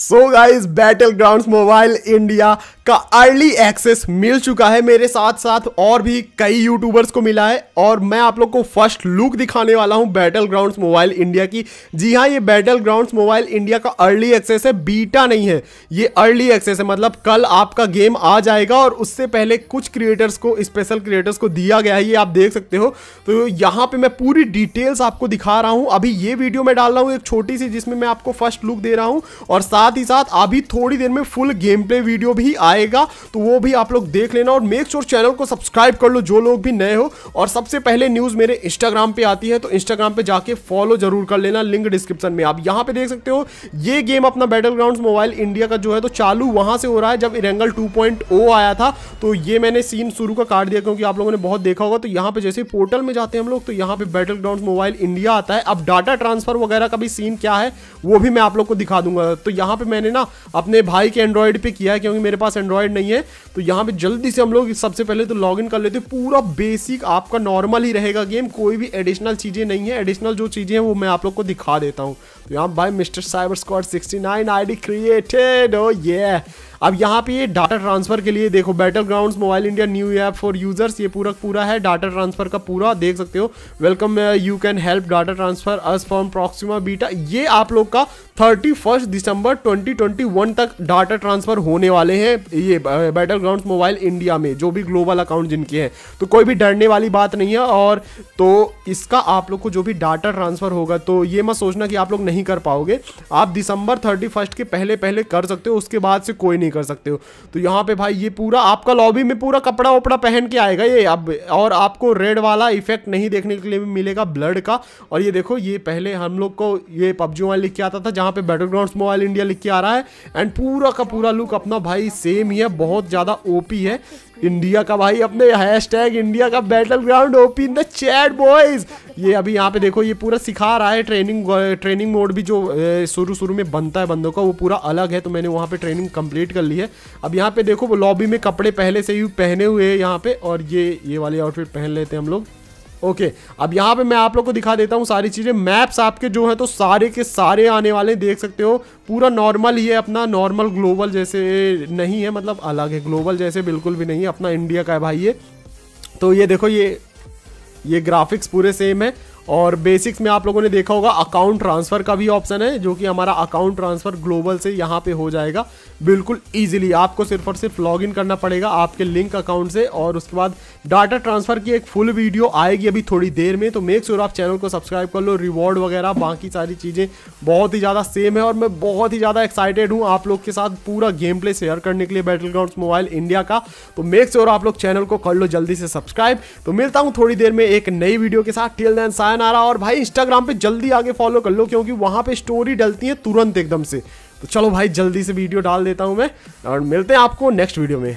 सो guys battle ground mobile India का early access मिल चुका है मेरे साथ साथ और भी कई यूट्यूबर्स को मिला है और मैं आप लोग को फर्स्ट लुक दिखाने वाला हूं बैटल ग्राउंड मोबाइल इंडिया की जी हाँ ये बैटल ग्राउंड मोबाइल इंडिया का अर्ली एक्सेस है बीटा नहीं है ये अर्ली एक्सेस है मतलब कल आपका गेम आ जाएगा और उससे पहले कुछ क्रिएटर्स को स्पेशल क्रिएटर्स को दिया गया है ये आप देख सकते हो तो यहाँ पर मैं पूरी डिटेल्स आपको दिखा रहा हूँ अभी ये वीडियो मैं डाल रहा हूँ एक छोटी सी जिसमें मैं आपको फर्स्ट लुक दे रहा हूँ और साथ साथ ही साथ अभी थोड़ी देर में फुल गेम प्ले वीडियो भी आएगा तो वो भी आप लोग देख लेना और मेक श्योर चैनल को सब्सक्राइब कर लो जो लोग भी नए हो और सबसे पहले न्यूज़ मेरे इंस्टाग्राम पे आती है तो इंस्टाग्राम पे जाके फॉलो जरूर कर लेना लिंक डिस्क्रिप्शन में आप यहां पे देख सकते हो ये गेम अपना बैटल ग्राउंड मोबाइल इंडिया का जो है तो चालू वहां से हो रहा है जब इरेंगल टू oh आया था तो ये मैंने सीन शुरू का काट दिया क्योंकि आप लोगों ने बहुत देखा होगा तो यहां पर जैसे पोर्टल में जाते हैं हम लोग तो यहाँ पे बैटल ग्राउंड मोबाइल इंडिया आता है अब डाटा ट्रांसफर वगैरह का भी सीन क्या है वो भी मैं आप लोग को दिखा दूंगा तो यहाँ यहाँ पे मैंने ना अपने भाई के एंड्रॉयड पे किया है क्योंकि मेरे पास एंड्रॉयड नहीं है तो यहाँ पे जल्दी से हम लोग सबसे पहले तो लॉग कर लेते पूरा बेसिक आपका नॉर्मल ही रहेगा गेम कोई भी एडिशनल चीज़ें नहीं है एडिशनल जो चीज़ें हैं वो मैं आप लोग को दिखा देता हूँ तो यहाँ भाई mister cyber squad 69 ID created ओ ये अब यहाँ पे ये डाटा ट्रांसफर के लिए देखो battle ground mobile India new app for users ये पूरा पूरा है डाटा ट्रांसफर का पूरा देख सकते हो welcome you can help data transfer us from Proxima beta ये आप लोग का 31 दिसंबर 2021 तक डाटा ट्रांसफर होने वाले हैं ये बैटल ग्राउंड मोबाइल इंडिया में जो भी ग्लोबल अकाउंट जिनके हैं तो कोई भी डरने वाली बात नहीं है और तो इसका आप लोग को जो भी डाटा ट्रांसफर होगा तो ये मत सोचना कि आप लोग नहीं कर पाओगे आप दिसंबर थर्टी के पहले पहले कर सकते हो उसके बाद से कोई नहीं कर सकते हो तो यहाँ पे भाई ये पूरा आपका लॉबी में पूरा कपड़ा वपड़ा पहन के आएगा ये अब और आपको रेड वाला इफेक्ट नहीं देखने के लिए मिलेगा ब्लड का और ये देखो ये पहले हम लोग को ये पबजी मोबाइल लिख के आता था जहाँ पे बैटल ग्राउंड मोबाइल इंडिया लिख के आ रहा है एंड पूरा का पूरा लुक अपना भाई सेम ही है बहुत ज़्यादा ओपी है इंडिया का भाई अपने हैशटैग इंडिया का battle ground OP in the chat boys ये अभी यहाँ पे देखो ये पूरा सिखा रहा है ट्रेनिंग ट्रेनिंग मोड भी जो शुरू शुरू में बनता है बंदों का वो पूरा अलग है तो मैंने वहाँ पे ट्रेनिंग कंप्लीट कर ली है अब यहाँ पे देखो वो लॉबी में कपड़े पहले से ही पहने हुए हैं यहाँ पे और ये ये वाले आउटफिट पहन लेते हैं हम लोग ओके अब यहाँ पे मैं आप लोग को दिखा देता हूँ सारी चीज़ें मैप्स आपके जो है तो सारे के सारे आने वाले देख सकते हो पूरा नॉर्मल ही है अपना नॉर्मल ग्लोबल जैसे नहीं है मतलब अलग है ग्लोबल जैसे बिल्कुल भी नहीं है अपना इंडिया का है भाई ये तो ये देखो ये ये ग्राफिक्स पूरे सेम है और बेसिक्स में आप लोगों ने देखा होगा अकाउंट ट्रांसफ़र का भी ऑप्शन है जो कि हमारा अकाउंट ट्रांसफ़र ग्लोबल से यहाँ पे हो जाएगा बिल्कुल ईजिली आपको सिर्फ और सिर्फ लॉग इन करना पड़ेगा आपके लिंक अकाउंट से और उसके बाद डाटा ट्रांसफ़र की एक फुल वीडियो आएगी अभी थोड़ी देर में तो मेक श्योर आप चैनल को सब्सक्राइब कर लो रिवॉर्ड वगैरह बाकी सारी चीज़ें बहुत ही ज़्यादा सेम है और मैं बहुत ही ज़्यादा एक्साइटेड हूँ आप लोग के साथ पूरा गेम प्ले शेयर करने के लिए बैटल ग्राउंड मोबाइल इंडिया का तो मेक श्योर आप लोग चैनल को कर लो जल्दी से सब्सक्राइब तो मिलता हूँ थोड़ी देर में एक नई वीडियो के साथ टिल दैन साथ आया ना रहा और भाई इंस्टाग्राम पे जल्दी आगे फॉलो कर लो क्योंकि वहां पे स्टोरी डलती है तुरंत एकदम से तो चलो भाई जल्दी से वीडियो डाल देता हूं मैं और मिलते हैं आपको नेक्स्ट वीडियो में